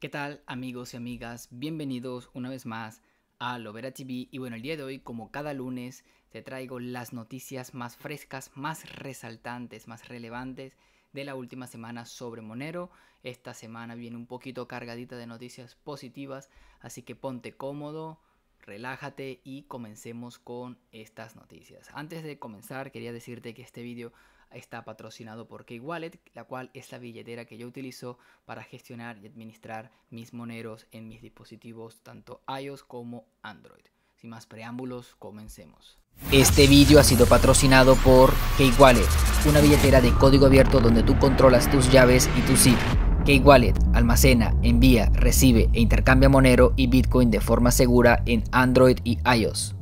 ¿Qué tal amigos y amigas? Bienvenidos una vez más a Lovera TV y bueno, el día de hoy como cada lunes te traigo las noticias más frescas, más resaltantes, más relevantes de la última semana sobre Monero. Esta semana viene un poquito cargadita de noticias positivas, así que ponte cómodo, relájate y comencemos con estas noticias. Antes de comenzar quería decirte que este vídeo está patrocinado por KeyWallet, la cual es la billetera que yo utilizo para gestionar y administrar mis moneros en mis dispositivos, tanto iOS como Android. Sin más preámbulos, comencemos. Este vídeo ha sido patrocinado por KeyWallet, una billetera de código abierto donde tú controlas tus llaves y tu zip. KeyWallet, almacena, envía, recibe e intercambia Monero y Bitcoin de forma segura en Android y iOS.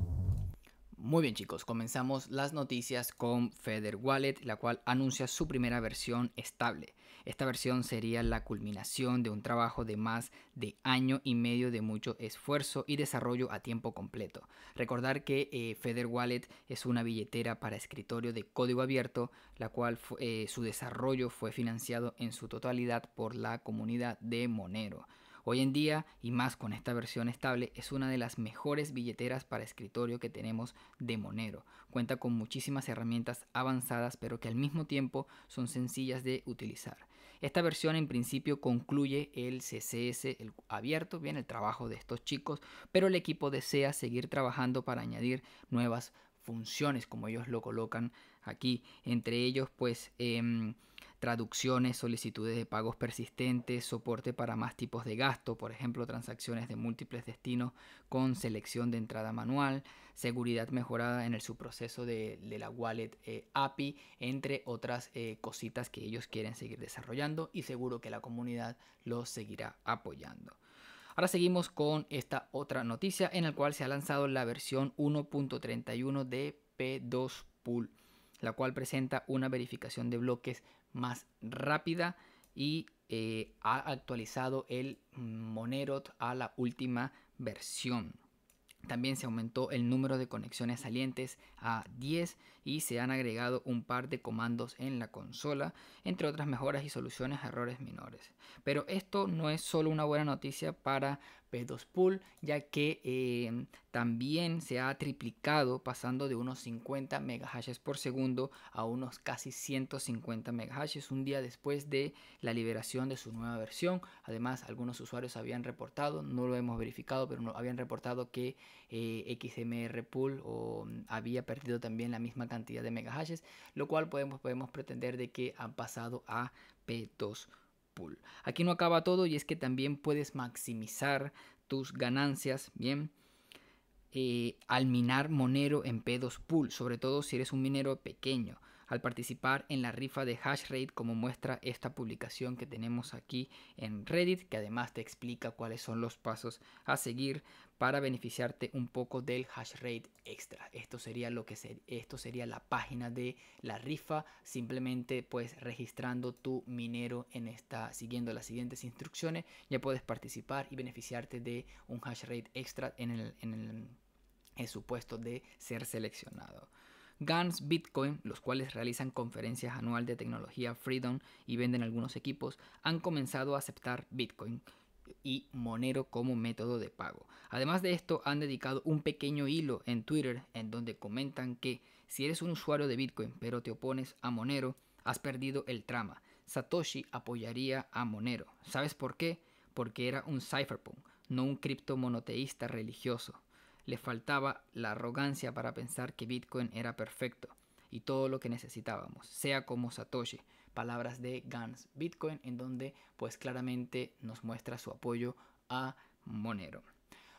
Muy bien chicos, comenzamos las noticias con Feder Wallet, la cual anuncia su primera versión estable. Esta versión sería la culminación de un trabajo de más de año y medio de mucho esfuerzo y desarrollo a tiempo completo. Recordar que eh, Feder Wallet es una billetera para escritorio de código abierto, la cual eh, su desarrollo fue financiado en su totalidad por la comunidad de Monero. Hoy en día, y más con esta versión estable, es una de las mejores billeteras para escritorio que tenemos de Monero. Cuenta con muchísimas herramientas avanzadas, pero que al mismo tiempo son sencillas de utilizar. Esta versión en principio concluye el CCS el abierto, bien el trabajo de estos chicos, pero el equipo desea seguir trabajando para añadir nuevas funciones, como ellos lo colocan aquí, entre ellos pues em, traducciones, solicitudes de pagos persistentes, soporte para más tipos de gasto, por ejemplo transacciones de múltiples destinos con selección de entrada manual, seguridad mejorada en el subproceso de, la wallet eh, API, entre otras eh, cositas que ellos quieren seguir desarrollando y seguro que la comunidad los seguirá apoyando. Ahora seguimos con esta otra noticia en la cual se ha lanzado la versión 1.31 de P2 Pool la cual presenta una verificación de bloques más rápida y eh, ha actualizado el Monero a la última versión. También se aumentó el número de conexiones salientes a 10 y se han agregado un par de comandos en la consola, entre otras mejoras y soluciones a errores menores. Pero esto no es solo una buena noticia para P2Pool, ya que eh, también se ha triplicado pasando de unos 50 megahashes por segundo a unos casi 150 megahashes un día después de la liberación de su nueva versión. Además, algunos usuarios habían reportado, no lo hemos verificado, pero habían reportado que eh, XMR pool o mm, había perdido también la misma cantidad de megahashes, lo cual podemos, podemos pretender de que han pasado a P2 pool. Aquí no acaba todo y es que también puedes maximizar tus ganancias, bien. Eh, al minar Monero en P2 Pool, sobre todo si eres un minero pequeño al participar en la rifa de Hashrate como muestra esta publicación que tenemos aquí en Reddit, que además te explica cuáles son los pasos a seguir para beneficiarte un poco del rate extra. Esto sería lo que esto sería la página de la rifa, simplemente pues registrando tu minero en esta siguiendo las siguientes instrucciones, ya puedes participar y beneficiarte de un rate extra en el supuesto de ser seleccionado. GANS Bitcoin, los cuales realizan conferencias anual de tecnología Freedom y venden algunos equipos, han comenzado a aceptar Bitcoin y Monero como método de pago. Además de esto, han dedicado un pequeño hilo en Twitter en donde comentan que si eres un usuario de Bitcoin pero te opones a Monero, has perdido el trama. Satoshi apoyaría a Monero. ¿Sabes por qué? Porque era un cypherpunk, no un cripto monoteísta religioso le faltaba la arrogancia para pensar que Bitcoin era perfecto y todo lo que necesitábamos, sea como Satoshi. Palabras de Gans Bitcoin, en donde pues claramente nos muestra su apoyo a Monero.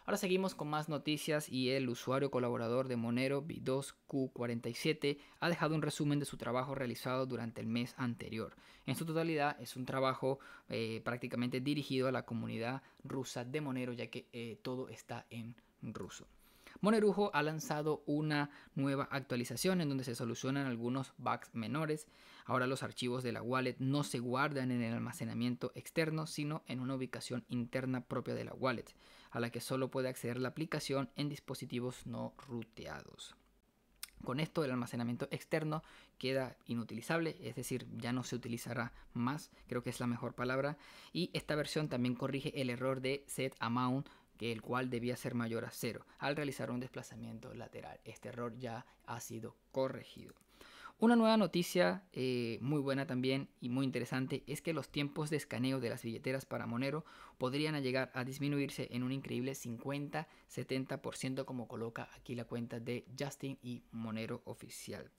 Ahora seguimos con más noticias y el usuario colaborador de Monero, B2Q47, ha dejado un resumen de su trabajo realizado durante el mes anterior. En su totalidad es un trabajo eh, prácticamente dirigido a la comunidad rusa de Monero, ya que eh, todo está en ruso. Monerujo ha lanzado una nueva actualización en donde se solucionan algunos bugs menores. Ahora los archivos de la wallet no se guardan en el almacenamiento externo, sino en una ubicación interna propia de la wallet, a la que solo puede acceder la aplicación en dispositivos no ruteados. Con esto el almacenamiento externo queda inutilizable, es decir, ya no se utilizará más, creo que es la mejor palabra. Y esta versión también corrige el error de set amount que el cual debía ser mayor a cero al realizar un desplazamiento lateral. Este error ya ha sido corregido. Una nueva noticia eh, muy buena también y muy interesante es que los tiempos de escaneo de las billeteras para Monero podrían llegar a disminuirse en un increíble 50-70% como coloca aquí la cuenta de Justin y Monero oficial.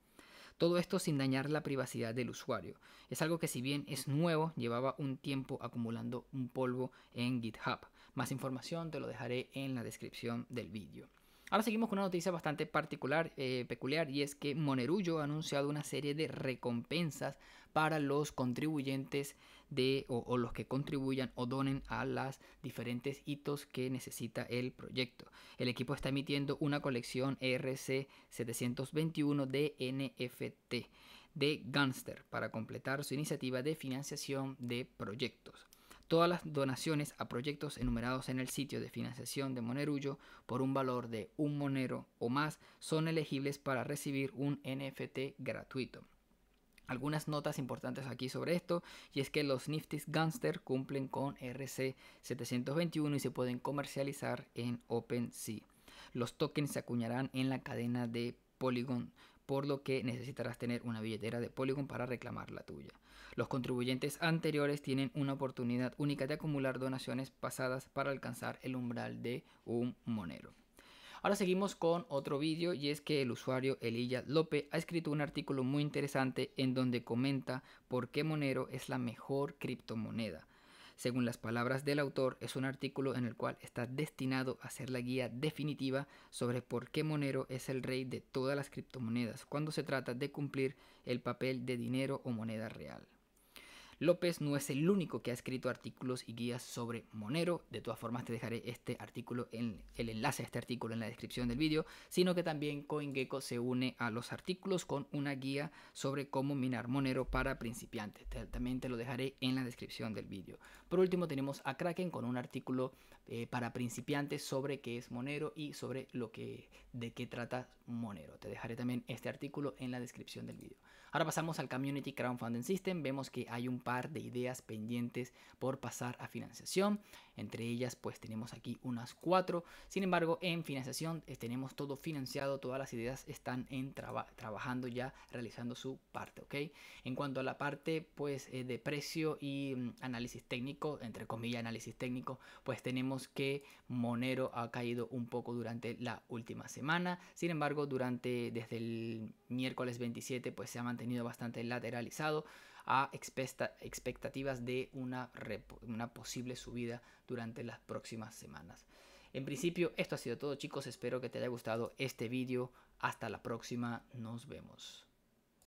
Todo esto sin dañar la privacidad del usuario. Es algo que si bien es nuevo, llevaba un tiempo acumulando un polvo en GitHub. Más información te lo dejaré en la descripción del vídeo. Ahora seguimos con una noticia bastante particular, eh, peculiar, y es que Monerullo ha anunciado una serie de recompensas para los contribuyentes de, o, los que contribuyan o donen a las diferentes hitos que necesita el proyecto. El equipo está emitiendo una colección e rc 721 de NFT de Gangster para completar su iniciativa de financiación de proyectos todas las donaciones a proyectos enumerados en el sitio de financiación de Monerullo por un valor de un monero o más son elegibles para recibir un NFT gratuito. Algunas notas importantes aquí sobre esto, y es que los Nifty Gangster cumplen con RC721 y se pueden comercializar en OpenSea. Los tokens se acuñarán en la cadena de Polygon por lo que necesitarás tener una billetera de Polygon para reclamar la tuya. Los contribuyentes anteriores tienen una oportunidad única de acumular donaciones pasadas para alcanzar el umbral de un monero. Ahora seguimos con otro vídeo y es que el usuario Elia Lope ha escrito un artículo muy interesante en donde comenta por qué Monero es la mejor criptomoneda. Según las palabras del autor, es un artículo en el cual está destinado a ser la guía definitiva sobre por qué Monero es el rey de todas las criptomonedas cuando se trata de cumplir el papel de dinero o moneda real. López no es el único que ha escrito artículos y guías sobre Monero. De todas formas, te dejaré este artículo en el enlace a este artículo en la descripción del vídeo, sino que también CoinGecko se une a los artículos con una guía sobre cómo minar Monero para principiantes. también te lo dejaré en la descripción del vídeo. Por último, tenemos a Kraken con un artículo eh, para principiantes sobre qué es Monero y sobre lo que, de qué trata Monero. Te dejaré también este artículo en la descripción del vídeo. Ahora pasamos al Community Crowdfunding System. Vemos que hay un par de ideas pendientes por pasar a financiación. Entre ellas pues tenemos aquí unas cuatro. Sin embargo en financiación eh, tenemos todo financiado. Todas las ideas están en trabajando ya realizando su parte. ¿ok? En cuanto a la parte pues eh, de precio y mm, análisis técnico, entre comillas análisis técnico, pues tenemos que Monero ha caído un poco durante la última semana. Sin embargo, durante desde el miércoles 27 pues se ha mantenido bastante lateralizado a expectativas de una, una posible subida durante las próximas semanas. En principio, esto ha sido todo chicos. Espero que te haya gustado este vídeo. Hasta la próxima. Nos vemos.